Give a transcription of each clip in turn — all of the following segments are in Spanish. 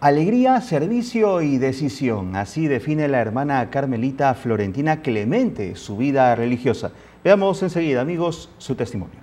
Alegría, servicio y decisión, así define la hermana carmelita Florentina Clemente su vida religiosa. Veamos enseguida, amigos, su testimonio.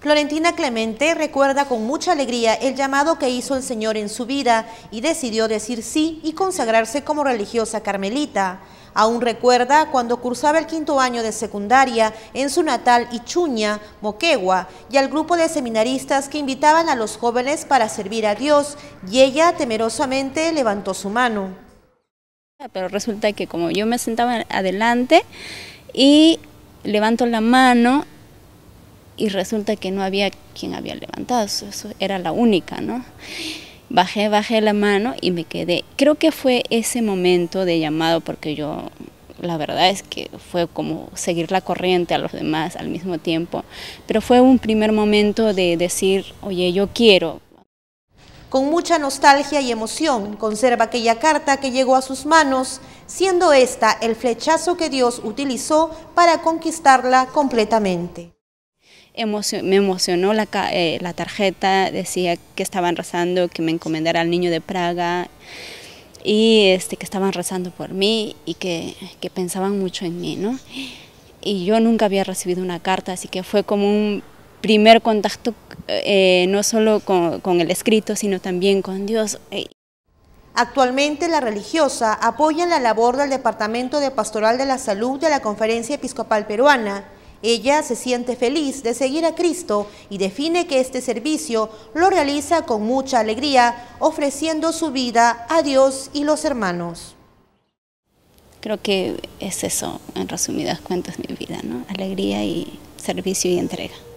Florentina Clemente recuerda con mucha alegría el llamado que hizo el Señor en su vida y decidió decir sí y consagrarse como religiosa carmelita. Aún recuerda cuando cursaba el quinto año de secundaria en su natal Ichuña, Moquegua, y al grupo de seminaristas que invitaban a los jóvenes para servir a Dios, y ella temerosamente levantó su mano. Pero resulta que como yo me sentaba adelante y levanto la mano y resulta que no había quien había levantado, eso, era la única, ¿no? bajé, bajé la mano y me quedé. Creo que fue ese momento de llamado porque yo la verdad es que fue como seguir la corriente a los demás al mismo tiempo, pero fue un primer momento de decir, oye, yo quiero. Con mucha nostalgia y emoción conserva aquella carta que llegó a sus manos, siendo esta el flechazo que Dios utilizó para conquistarla completamente me emocionó la, eh, la, tarjeta, decía que estaban rezando, que me encomendara al niño de Praga y este, que estaban rezando por mí y que, pensaban mucho en mí, ¿no? Y yo nunca había recibido una carta, así que fue como un primer contacto eh, no solo con, con, el escrito, sino también con Dios. Actualmente la religiosa apoya la labor del Departamento de Pastoral de la Salud de la Conferencia Episcopal Peruana, ella se siente feliz de seguir a Cristo y define que este servicio lo realiza con mucha alegría, ofreciendo su vida a Dios y los hermanos. Creo que es eso, en resumidas cuentas, mi vida, ¿no? Alegría y servicio y entrega.